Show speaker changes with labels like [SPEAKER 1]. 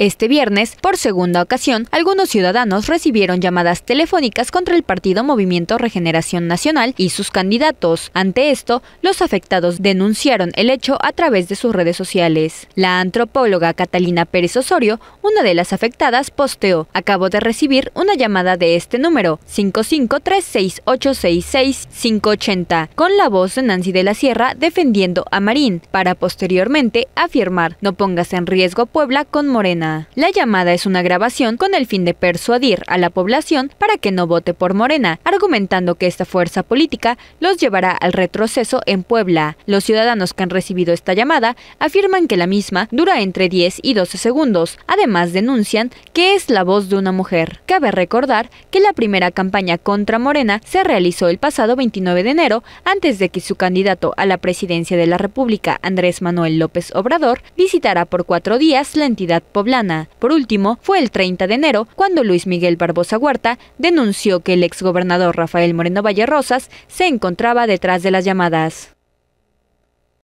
[SPEAKER 1] Este viernes, por segunda ocasión, algunos ciudadanos recibieron llamadas telefónicas contra el partido Movimiento Regeneración Nacional y sus candidatos. Ante esto, los afectados denunciaron el hecho a través de sus redes sociales. La antropóloga Catalina Pérez Osorio, una de las afectadas, posteó, acabo de recibir una llamada de este número, 5536866580, con la voz de Nancy de la Sierra defendiendo a Marín, para posteriormente afirmar, no pongas en riesgo Puebla con Morena. La llamada es una grabación con el fin de persuadir a la población para que no vote por Morena, argumentando que esta fuerza política los llevará al retroceso en Puebla. Los ciudadanos que han recibido esta llamada afirman que la misma dura entre 10 y 12 segundos. Además denuncian que es la voz de una mujer. Cabe recordar que la primera campaña contra Morena se realizó el pasado 29 de enero antes de que su candidato a la presidencia de la República, Andrés Manuel López Obrador, visitara por cuatro días la entidad poblana. Por último, fue el 30 de enero cuando Luis Miguel Barbosa Huerta denunció que el exgobernador Rafael Moreno Valle Rosas se encontraba detrás de las llamadas.